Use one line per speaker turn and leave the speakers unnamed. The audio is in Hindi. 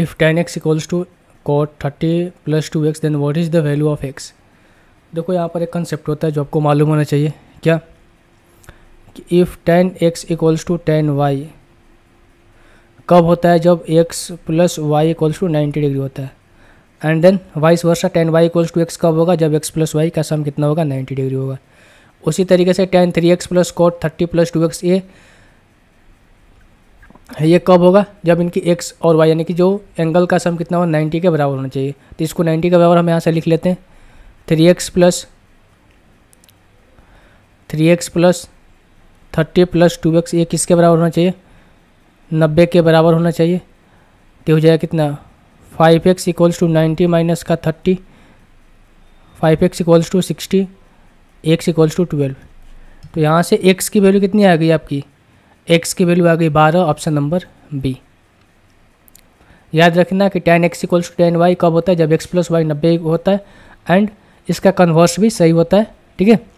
if tan x equals to cot thirty plus two x then what is the value of x देखो यहाँ पर एक कंसेप्ट होता है जो आपको मालूम होना चाहिए क्या कि if tan x equals to tan y कब होता है जब x plus y equals to ninety degree होता है and then vice versa tan y equals to x कब होगा जब एक्स प्लस वाई का सम कितना होगा नाइन्टी डिग्री होगा उसी तरीके से tan three x plus cot thirty plus two x ए ये कब होगा जब इनकी एक्स और वाई यानी कि जो एंगल का सम कितना हो नाइन्टी के बराबर होना चाहिए तो इसको नाइन्टी के बराबर हम यहाँ से लिख लेते हैं three x plus three x plus thirty plus two x ये किसके बराबर होना चाहिए नब्बे के बराबर होना चाहिए तो हो जाएगा कितना five x equals to ninety minus का thirty five x equals to sixty x equals to twelve तो यहाँ से एक्स की वैल्यू कितनी आ गई आपकी एक्स की वैल्यू आ गई बारह ऑप्शन नंबर बी याद रखना कि tan x equals to tan y कब होता है जब एक्स प्लस वाई नब्बे होता है एंड इसका कन्वर्स भी सही होता है ठीक है